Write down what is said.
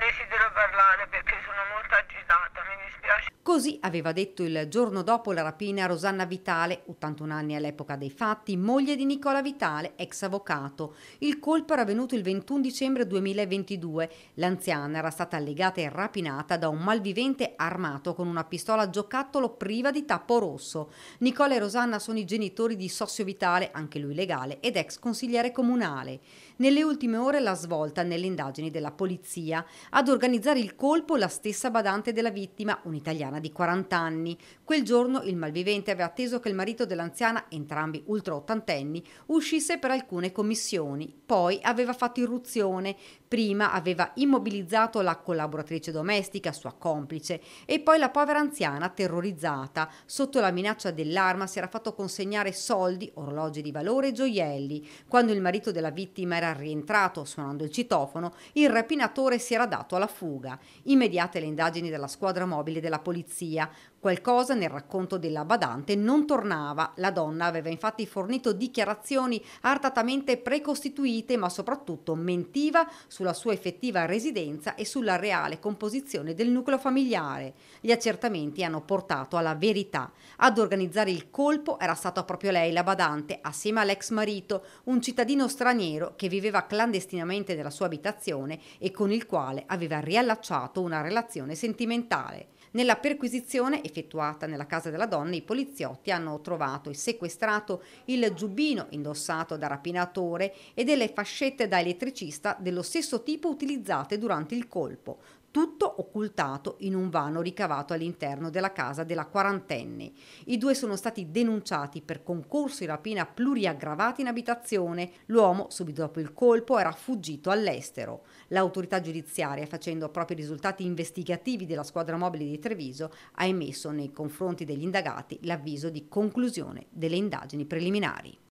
desidero parlare perché sono molto agitata. Così aveva detto il giorno dopo la rapina Rosanna Vitale, 81 anni all'epoca dei fatti, moglie di Nicola Vitale, ex avvocato. Il colpo era avvenuto il 21 dicembre 2022. L'anziana era stata legata e rapinata da un malvivente armato con una pistola a giocattolo priva di tappo rosso. Nicola e Rosanna sono i genitori di Sossio Vitale, anche lui legale, ed ex consigliere comunale. Nelle ultime ore la svolta nelle indagini della polizia. Ad organizzare il colpo la stessa badante della vittima, un'italiana di 40 anni. Quel giorno il malvivente aveva atteso che il marito dell'anziana, entrambi ultra ottantenni, uscisse per alcune commissioni. Poi aveva fatto irruzione, Prima aveva immobilizzato la collaboratrice domestica, sua complice, e poi la povera anziana, terrorizzata, sotto la minaccia dell'arma si era fatto consegnare soldi, orologi di valore e gioielli. Quando il marito della vittima era rientrato suonando il citofono, il rapinatore si era dato alla fuga. Immediate le indagini della squadra mobile della polizia. Qualcosa nel racconto della badante non tornava. La donna aveva infatti fornito dichiarazioni artatamente precostituite, ma soprattutto mentiva su sulla sua effettiva residenza e sulla reale composizione del nucleo familiare. Gli accertamenti hanno portato alla verità. Ad organizzare il colpo era stata proprio lei, la badante, assieme all'ex marito, un cittadino straniero che viveva clandestinamente nella sua abitazione e con il quale aveva riallacciato una relazione sentimentale. Nella perquisizione effettuata nella casa della donna i poliziotti hanno trovato e sequestrato il giubbino indossato da rapinatore e delle fascette da elettricista dello stesso tipo utilizzate durante il colpo, tutto occultato in un vano ricavato all'interno della casa della quarantenne. I due sono stati denunciati per concorso in rapina pluriaggravati in abitazione. L'uomo, subito dopo il colpo, era fuggito all'estero. L'autorità giudiziaria, facendo proprio i risultati investigativi della squadra mobile di Treviso, ha emesso nei confronti degli indagati l'avviso di conclusione delle indagini preliminari.